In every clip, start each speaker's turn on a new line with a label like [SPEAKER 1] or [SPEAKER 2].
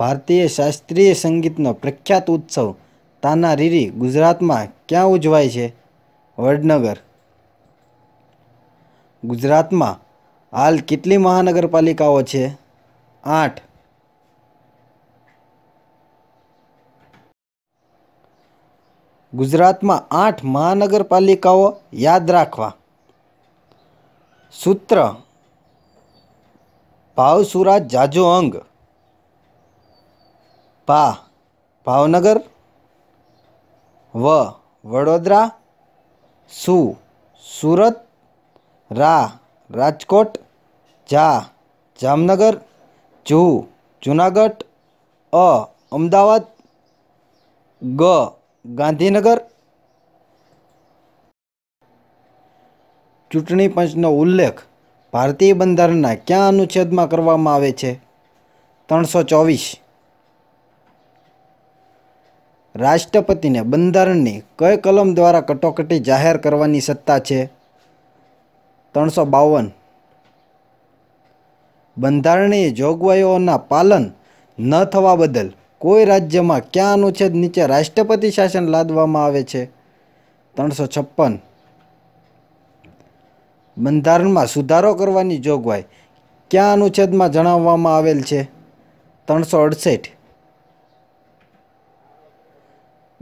[SPEAKER 1] ભારતીય શાસ્ત્રીય સંગીતનો પ્રખ્યાત ઉત્સવ તાના તાનારીરી ગુજરાતમાં ક્યાં ઉજવાય છે વડનગર ગુજરાતમાં હાલ કેટલી મહાનગરપાલિકાઓ છે આઠ ગુજરાતમાં આઠ મહાનગરપાલિકાઓ યાદ રાખવા સૂત્ર ભાવસુરા જાજો અંગ પા ભાવનગર વ વડોદરા સુ સુરત રા રાજકોટ જા જામનગર જુ જુનાગઢ અ અમદાવાદ ગ ગાંધીનગર ચૂંટણી પંચનો ઉલ્લેખ ભારતીય બંધારણના ક્યાં અનુચ્છેદમાં કરવામાં આવે છે ત્રણસો ચોવીસ રાષ્ટ્રપતિને બંધારણની કઈ કલમ દ્વારા કટોકટી જાહેર કરવાની સત્તા છે ત્રણસો બાવન બંધારણીય જોગવાઈઓના પાલન ન થવા બદલ કોઈ રાજ્યમાં ક્યાં અનુચ્છેદ નીચે રાષ્ટ્રપતિ શાસન લાદવામાં આવે છે ત્રણસો છપ્પન બંધારણમાં સુધારો કરવાની જોગવાઈ ક્યાં અનુચ્છેદમાં જણાવવામાં આવેલ છે ત્રણસો અડસઠ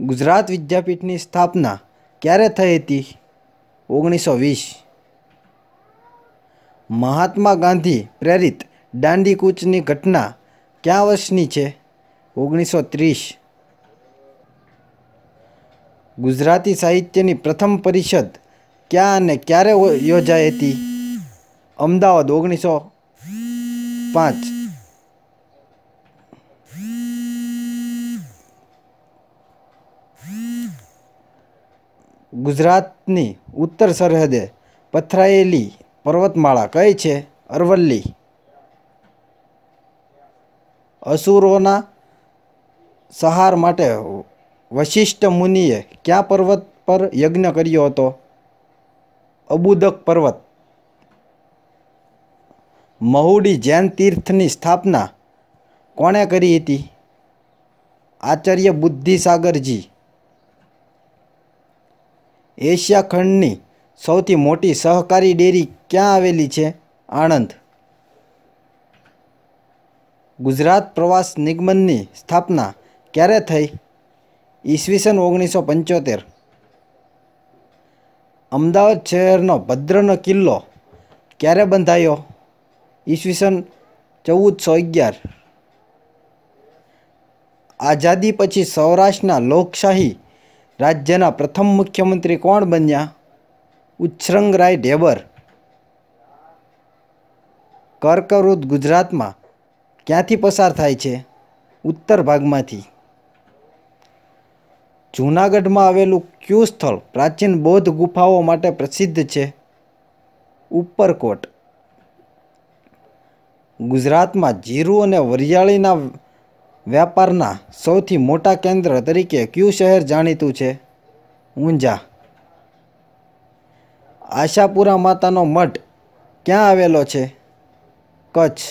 [SPEAKER 1] ગુજરાત વિદ્યાપીઠની સ્થાપના ક્યારે થઈ હતી ઓગણીસો વીસ મહાત્મા ગાંધી પ્રેરિત દાંડી કૂચની ઘટના ક્યાં વર્ષની છે ઓગણીસો ત્રીસ ગુજરાતી સાહિત્યની પ્રથમ પરિષદ ક્યાં અને ક્યારે યોજાઈ હતી અમદાવાદ ઓગણીસો પાંચ ગુજરાતની ઉત્તર સરહદે પથરાયેલી પર્વતમાળા કઈ છે અરવલ્લી અસુરોના સહાર માટે વશિષ્ઠ મુનિએ ક્યાં પર્વત પર યજ્ઞ કર્યો હતો અબુદક પર્વત મહુડી જૈન તીર્થની સ્થાપના કોણે કરી હતી આચાર્ય બુદ્ધિસાગરજી એશિયા ખંડની સૌથી મોટી સહકારી ડેરી ક્યાં આવેલી છે આણંદ ગુજરાત પ્રવાસ નિગમનની સ્થાપના ક્યારે થઈ ઈસવીસન ઓગણીસો પંચોતેર અમદાવાદ શહેરનો ભદ્રનો કિલ્લો ક્યારે બંધાયો ઈસવીસન ચૌદસો અગિયાર આઝાદી પછી સૌરાષ્ટ્રના લોકશાહી રાજ્યના પ્રથમ મુખ્યમંત્રી કોણ બન્યા ઉચ્છ્રંગરાય ઢેબર કર્કવૃત ગુજરાતમાં ક્યાંથી પસાર થાય છે ઉત્તર ભાગમાંથી જૂનાગઢમાં આવેલું ક્યુ સ્થળ પ્રાચીન બૌદ્ધ ગુફાઓ માટે પ્રસિદ્ધ છે ઉપરકોટ ગુજરાતમાં જીરું અને વરિયાળીના વ્યાપારના સૌથી મોટા કેન્દ્ર તરીકે કયું શહેર જાણીતું છે ઊંઝા આશાપુરા માતાનો મઠ ક્યાં આવેલો છે કચ્છ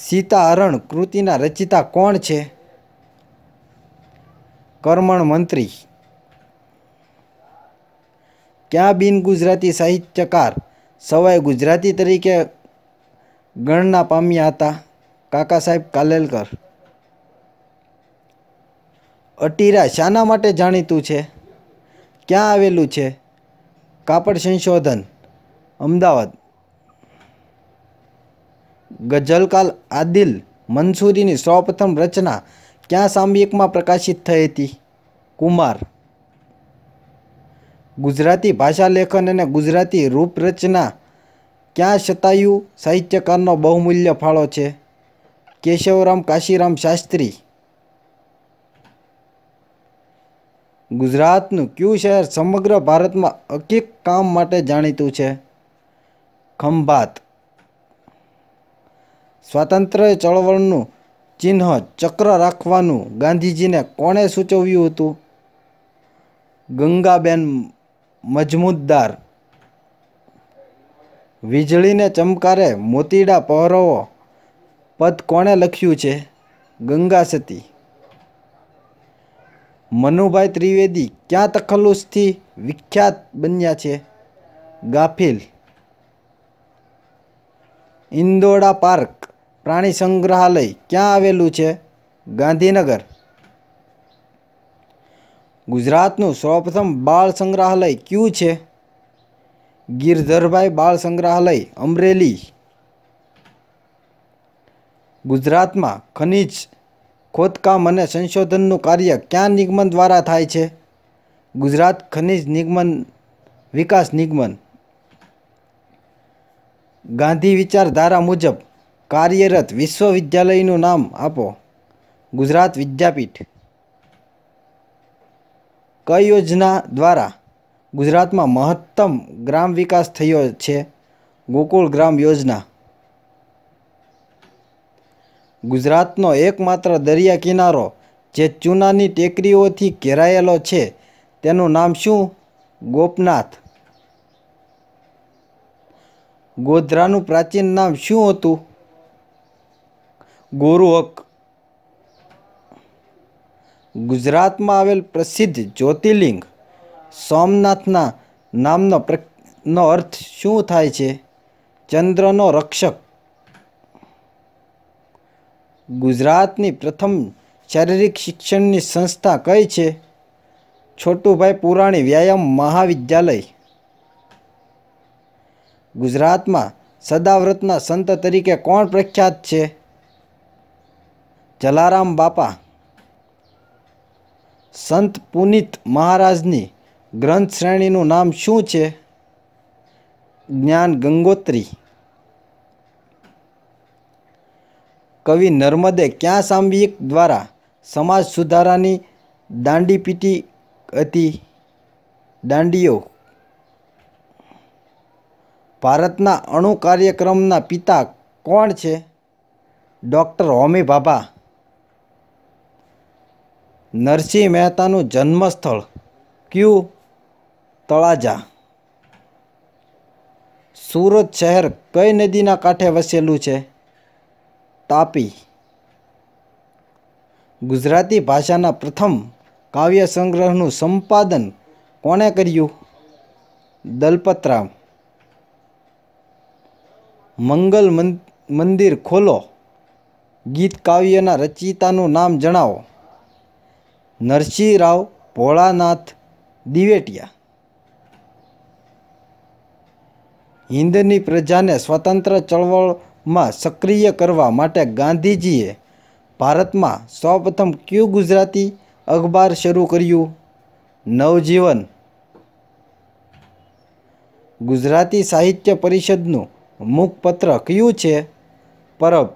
[SPEAKER 1] સીતાહરણ કૃતિના રચિતા કોણ છે કર્મણ મંત્રી ક્યાં બિન ગુજરાતી સાહિત્યકાર સવાય ગુજરાતી તરીકે ગણના પામ્યા હતા કાકા સાહેબ કાલેલકર અટીરા શાના માટે જાણીતું છે ક્યાં આવેલું છે કાપડ સંશોધન અમદાવાદ ગઝલકાલ આદિલ મંસૂરીની સૌપ્રથમ રચના ક્યાં સામયિકમાં પ્રકાશિત થઈ હતી કુમાર ગુજરાતી ભાષા લેખન અને ગુજરાતી રૂપરચના ક્યાં શતાયુ સાહિત્યકારનો બહુમૂલ્ય ફાળો છે કેશવરામ કાશીરામ શાસ્ત્રી ગુજરાતનું ક્યુ શહેર સમગ્ર ભારતમાં અકીક કામ માટે જાણીતું છે ખંભાત સ્વાતંત્ર્ય ચળવળનું ચિહ્ન ચક્ર રાખવાનું ગાંધીજીને કોણે સૂચવ્યું હતું ગંગાબેન મજમુદ્દાર વીજળીને ચમકારે મોતીડા પહોરવો પદ કોણે લખ્યું છે ગંગા સતી મનુભાઈ ત્રિવેદી ક્યાં તખલ્લુસથી વિખ્યાત બન્યા છે ગાફિલ ઇન્દોડા પાર્ક પ્રાણી સંગ્રહાલય ક્યાં આવેલું છે ગાંધીનગર ગુજરાતનું સૌપ્રથમ બાળ સંગ્રહાલય ક્યું છે ગિરધરભાઈ બાળ સંગ્રહાલય અમરેલી ગુજરાતમાં ખનિજ ખોદકામ અને સંશોધનનું કાર્ય કયા નિગમન દ્વારા થાય છે ગુજરાત ખનિજ નિગમન વિકાસ નિગમન ગાંધી વિચારધારા મુજબ કાર્યરત વિશ્વવિદ્યાલયનું નામ આપો ગુજરાત વિદ્યાપીઠ કઈ યોજના દ્વારા ગુજરાતમાં મહત્તમ ગ્રામ વિકાસ થયો છે ગોકુળ ગ્રામ યોજના ગુજરાતનો એકમાત્ર દરિયા કિનારો જે ચૂનાની ટેકરીઓથી ઘેરાયેલો છે તેનું નામ શું ગોપનાથ ગોધરાનું પ્રાચીન નામ શું હતું ગોરુહક ગુજરાતમાં આવેલ પ્રસિદ્ધ જ્યોતિર્લિંગ સોમનાથના નામનો નો અર્થ શું થાય છે ચંદ્રનો રક્ષક ગુજરાતની પ્રથમ શારીરિક શિક્ષણની સંસ્થા કઈ છે છોટુભાઈ પુરાણી વ્યાયામ મહાવિદ્યાલય ગુજરાતમાં સદાવ્રતના સંત તરીકે કોણ પ્રખ્યાત છે જલારામ બાપા સંત પુનિત મહારાજની ગ્રંથ શ્રેણીનું નામ શું છે જ્ઞાન ગંગોત્રી કવિ નર્મદે ક્યાં સામયિક દ્વારા સમાજ સુધારાની દાંડી પીટી હતી દાંડીઓ ભારતના અણુ કાર્યક્રમના પિતા કોણ છે ડૉક્ટર હોમી ભાભા નરસિંહ મહેતાનું જન્મસ્થળ ક્યુ તળાજા સુરત શહેર કઈ નદીના કાંઠે વસેલું છે તાપી ગુજરાતી ભાષાના પ્રથમ કાવ્ય સંગ્રહનું સંપાદન કોણે કર્યું દલપતરામ મંગલ મંદિર ખોલો ગીત કાવ્યના રચયિતાનું નામ જણાવો નરસિંહરાવ ભોળાનાથ દિવેટિયા હિન્દની પ્રજાને સ્વતંત્ર ચળવળ માં સક્રિય કરવા માટે ગાંધીજીએ ભારતમાં સૌપ્રથમ ક્યુ ગુજરાતી અખબાર શરૂ કર્યું નવજીવન ગુજરાતી સાહિત્ય પરિષદનું મુખપત્ર કયું છે પરબ